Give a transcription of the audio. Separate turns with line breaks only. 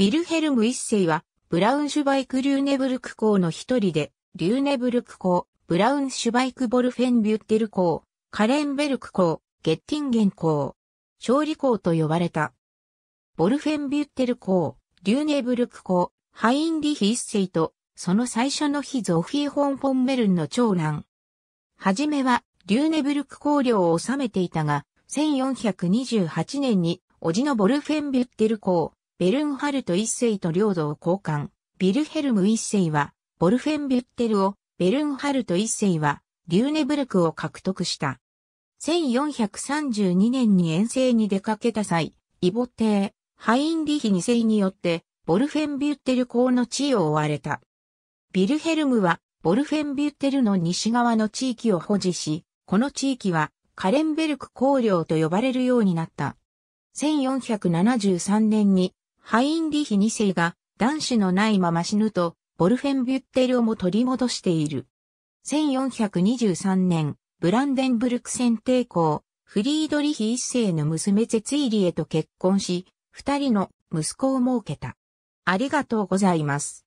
ビルヘルム一世は、ブラウンシュバイク・リューネブルク校の一人で、リュー
ネブルク校、ブラウンシュバイク・ボルフェンビュッテル校、カレンベルク校、ゲッティンゲン校、勝利校と呼ばれた。ボルフェンビュッテル校、リューネブルク校、ハインリヒ一世と、その最初の日ゾフィー・ホン・フォンメルンの長男。はじめは、リューネブルク公領を治めていたが、1428年に、叔父のボルフェンビュッテル公、ベルンハルト一世と領土を交換。ビルヘルム一世は、ボルフェンビュッテルを、ベルンハルト一世は、リューネブルクを獲得した。1432年に遠征に出かけた際、イボ帝、ハインリヒ二世によって、ボルフェンビュッテル公の地位を追われた。ビルヘルムは、ボルフェンビュッテルの西側の地域を保持し、この地域は、カレンベルク公領と呼ばれるようになった。1473年にハインリヒ2世が男子のないまま死ぬと、ボルフェンビュッテルをも取り戻している。1423年、ブランデンブルク戦帝抗、フリードリヒ一世の娘ゼツイリエと結婚し、二人の息子を設け
た。ありがとうございます。